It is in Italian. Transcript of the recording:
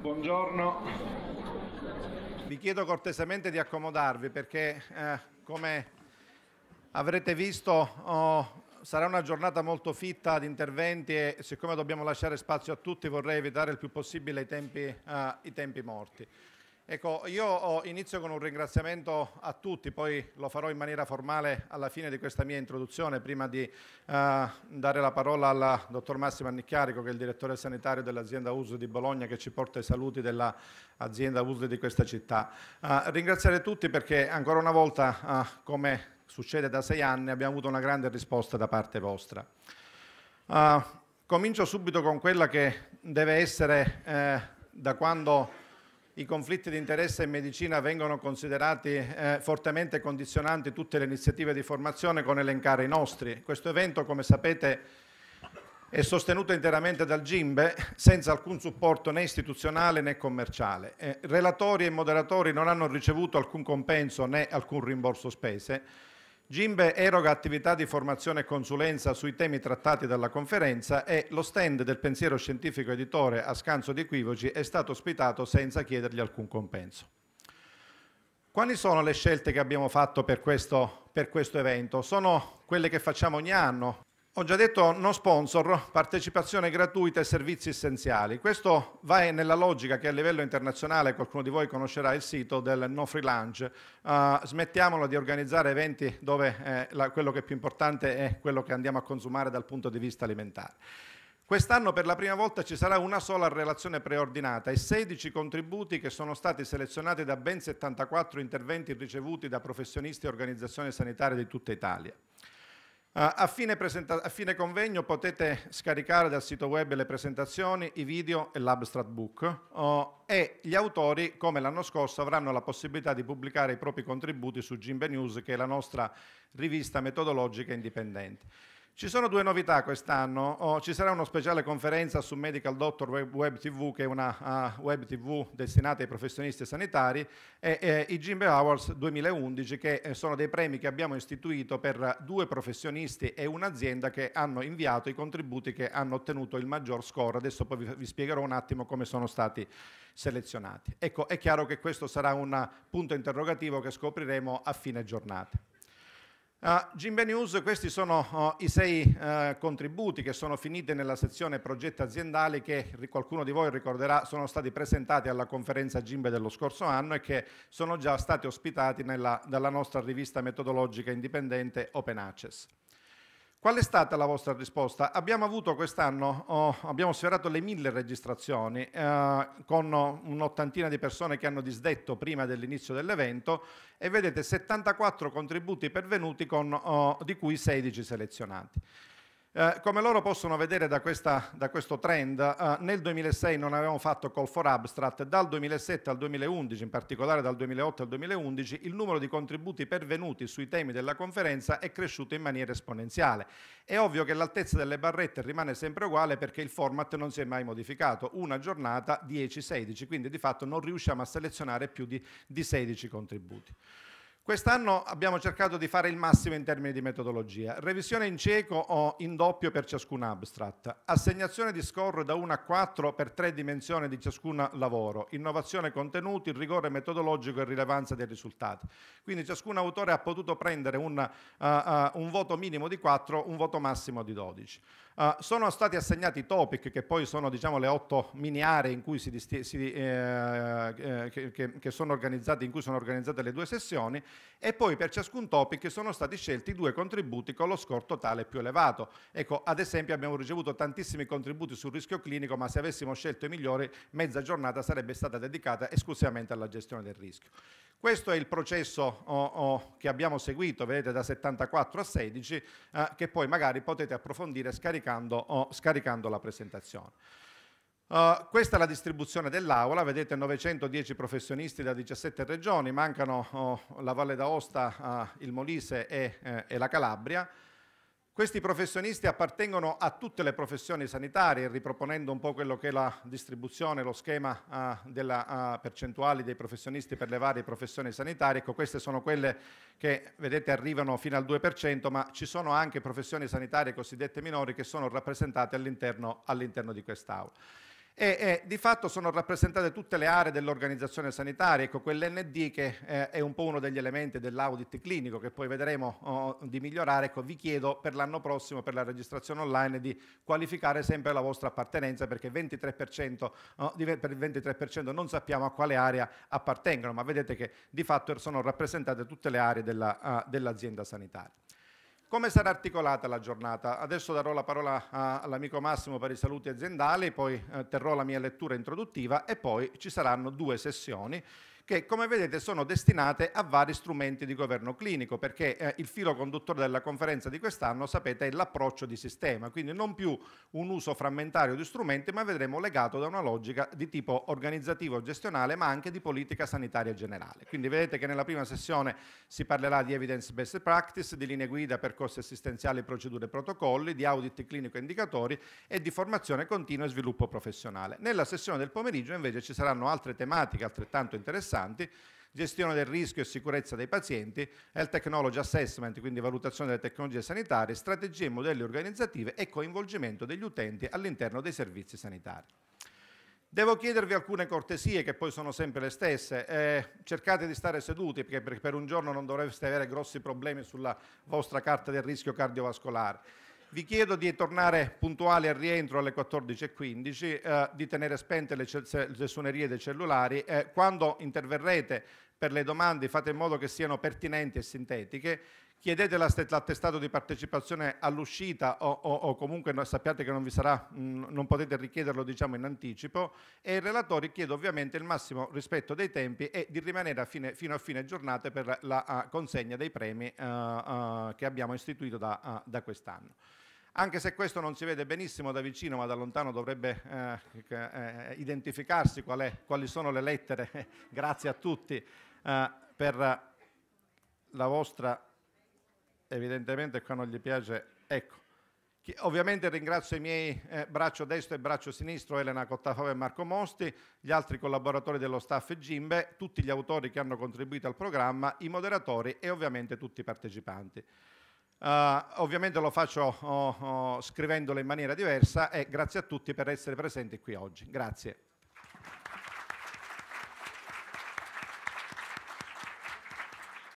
Buongiorno. Vi chiedo cortesemente di accomodarvi perché, eh, come avrete visto, oh, sarà una giornata molto fitta di interventi e siccome dobbiamo lasciare spazio a tutti vorrei evitare il più possibile i tempi, eh, i tempi morti. Ecco, io inizio con un ringraziamento a tutti, poi lo farò in maniera formale alla fine di questa mia introduzione, prima di eh, dare la parola al dottor Massimo Annicchiarico, che è il direttore sanitario dell'azienda USL di Bologna, che ci porta i saluti dell'azienda USL di questa città. Eh, ringraziare tutti perché ancora una volta, eh, come succede da sei anni, abbiamo avuto una grande risposta da parte vostra. Eh, comincio subito con quella che deve essere eh, da quando i conflitti di interesse in medicina vengono considerati eh, fortemente condizionanti tutte le iniziative di formazione con elencare i nostri. Questo evento, come sapete, è sostenuto interamente dal GIMBE senza alcun supporto né istituzionale né commerciale. Eh, relatori e moderatori non hanno ricevuto alcun compenso né alcun rimborso spese Gimbe eroga attività di formazione e consulenza sui temi trattati dalla conferenza e lo stand del pensiero scientifico editore a scanso di equivoci è stato ospitato senza chiedergli alcun compenso. Quali sono le scelte che abbiamo fatto per questo, per questo evento? Sono quelle che facciamo ogni anno, ho già detto non sponsor, partecipazione gratuita e servizi essenziali. Questo va nella logica che a livello internazionale, qualcuno di voi conoscerà il sito del no free lunch, uh, smettiamolo di organizzare eventi dove eh, la, quello che è più importante è quello che andiamo a consumare dal punto di vista alimentare. Quest'anno per la prima volta ci sarà una sola relazione preordinata e 16 contributi che sono stati selezionati da ben 74 interventi ricevuti da professionisti e organizzazioni sanitarie di tutta Italia a fine, presenta- a fine convegno potete scaricare dal sito web le presentazioni, i video e l'abstract book oh, e gli autori, come l'anno scorso, avranno la possibilità di pubblicare i propri contributi su Gimbe News, che è la nostra rivista metodologica indipendente. Ci sono due novità quest'anno, oh, ci sarà una speciale conferenza su Medical Doctor Web, Web TV, che è una uh, web TV destinata ai professionisti sanitari, e, e i Jimbe Awards 2011, che eh, sono dei premi che abbiamo istituito per due professionisti e un'azienda che hanno inviato i contributi che hanno ottenuto il maggior score. Adesso poi vi, vi spiegherò un attimo come sono stati selezionati. Ecco, è chiaro che questo sarà un punto interrogativo che scopriremo a fine giornata. Uh, ah, Gimbe News, questi sono uh, i sei uh, contributi che sono finiti nella sezione progetti aziendali che qualcuno di voi ricorderà sono stati presentati alla conferenza Gimbe dello scorso anno e che sono già stati ospitati nella, dalla nostra rivista metodologica indipendente Open Access. Qual è stata la vostra risposta? Abbiamo avuto quest'anno, oh, abbiamo sfiorato le mille registrazioni eh, con un'ottantina di persone che hanno disdetto prima dell'inizio dell'evento e vedete 74 contributi pervenuti con, oh, di cui 16 selezionati. Eh, come loro possono vedere da, questa, da questo trend, eh, nel 2006 non avevamo fatto call for abstract, dal 2007 al 2011, in particolare dal 2008 al 2011, il numero di contributi pervenuti sui temi della conferenza è cresciuto in maniera esponenziale. È ovvio che l'altezza delle barrette rimane sempre uguale perché il format non si è mai modificato, una giornata 10-16, quindi di fatto non riusciamo a selezionare più di, di 16 contributi. Quest'anno abbiamo cercato di fare il massimo in termini di metodologia. Revisione in cieco o in doppio per ciascun abstract. Assegnazione di score da 1 a 4 per tre dimensioni di ciascun lavoro. Innovazione contenuti, rigore metodologico e rilevanza dei risultati. Quindi ciascun autore ha potuto prendere un, uh, uh, un voto minimo di 4, un voto massimo di 12. Uh, eh, sono stati assegnati topic che poi sono diciamo, le otto mini aree in cui si, si eh, che, che, che sono in cui sono organizzate le due sessioni e poi per ciascun topic sono stati scelti due contributi con lo score totale più elevato. Ecco, ad esempio abbiamo ricevuto tantissimi contributi sul rischio clinico, ma se avessimo scelto i migliori, mezza giornata sarebbe stata dedicata esclusivamente alla gestione del rischio. Questo è il processo oh, oh, che abbiamo seguito, vedete, da 74 a 16, eh, che poi magari potete approfondire scaricando, oh, scaricando la presentazione. Uh, questa è la distribuzione dell'aula, vedete 910 professionisti da 17 regioni, mancano oh, la Valle d'Aosta, uh, il Molise e, eh, e la Calabria. Questi professionisti appartengono a tutte le professioni sanitarie, riproponendo un po' quello che è la distribuzione, lo schema uh, della uh, percentuale dei professionisti per le varie professioni sanitarie. Ecco, queste sono quelle che, vedete, arrivano fino al 2%, ma ci sono anche professioni sanitarie cosiddette minori che sono rappresentate all'interno, all di quest'Aula. E, e, di fatto sono rappresentate tutte le aree dell'organizzazione sanitaria, ecco quell'ND che eh, è un po' uno degli elementi dell'audit clinico che poi vedremo oh, di migliorare, ecco vi chiedo per l'anno prossimo per la registrazione online di qualificare sempre la vostra appartenenza perché 23%, oh, di, per il 23% non sappiamo a quale area appartengono, ma vedete che di fatto sono rappresentate tutte le aree della, uh, dell'azienda sanitaria. Come sarà articolata la giornata? Adesso darò la parola all'amico Massimo per i saluti aziendali, poi eh, terrò la mia lettura introduttiva e poi ci saranno due sessioni che come vedete sono destinate a vari strumenti di governo clinico, perché eh, il filo conduttore della conferenza di quest'anno, sapete, è l'approccio di sistema, quindi non più un uso frammentario di strumenti, ma vedremo legato da una logica di tipo organizzativo gestionale, ma anche di politica sanitaria generale. Quindi vedete che nella prima sessione si parlerà di evidence-based practice, di linee guida, percorsi assistenziali, procedure e protocolli, di audit clinico e indicatori e di formazione continua e sviluppo professionale. Nella sessione del pomeriggio invece ci saranno altre tematiche altrettanto interessanti, importanti, gestione del rischio e sicurezza dei pazienti, health technology assessment, quindi valutazione delle tecnologie sanitarie, strategie e modelli organizzativi e coinvolgimento degli utenti all'interno dei servizi sanitari. Devo chiedervi alcune cortesie che poi sono sempre le stesse. Eh, cercate di stare seduti perché per un giorno non dovreste avere grossi problemi sulla vostra carta del rischio cardiovascolare. Vi chiedo di tornare puntuali al rientro alle 14.15, eh, di tenere spente le, le suonerie dei cellulari. Eh, quando interverrete per le domande fate in modo che siano pertinenti e sintetiche, chiedete l'attestato di partecipazione all'uscita o, o, o, comunque sappiate che non, vi sarà, mm, non potete richiederlo diciamo, in anticipo e ai relatori chiedo ovviamente il massimo rispetto dei tempi e di rimanere a fine, fino a fine giornata per la consegna dei premi uh, uh, che abbiamo istituito da, uh, da quest'anno anche se questo non si vede benissimo da vicino ma da lontano dovrebbe eh, eh, identificarsi qual è, quali sono le lettere, grazie a tutti, eh, per la vostra, evidentemente qua non gli piace, ecco. Che, ovviamente ringrazio i miei eh, braccio destro e braccio sinistro Elena Cottafava e Marco Mosti, gli altri collaboratori dello staff Gimbe, tutti gli autori che hanno contribuito al programma, i moderatori e ovviamente tutti i partecipanti. Uh, ovviamente lo faccio oh, oh, scrivendolo in maniera diversa e grazie a tutti per essere presenti qui oggi. Grazie.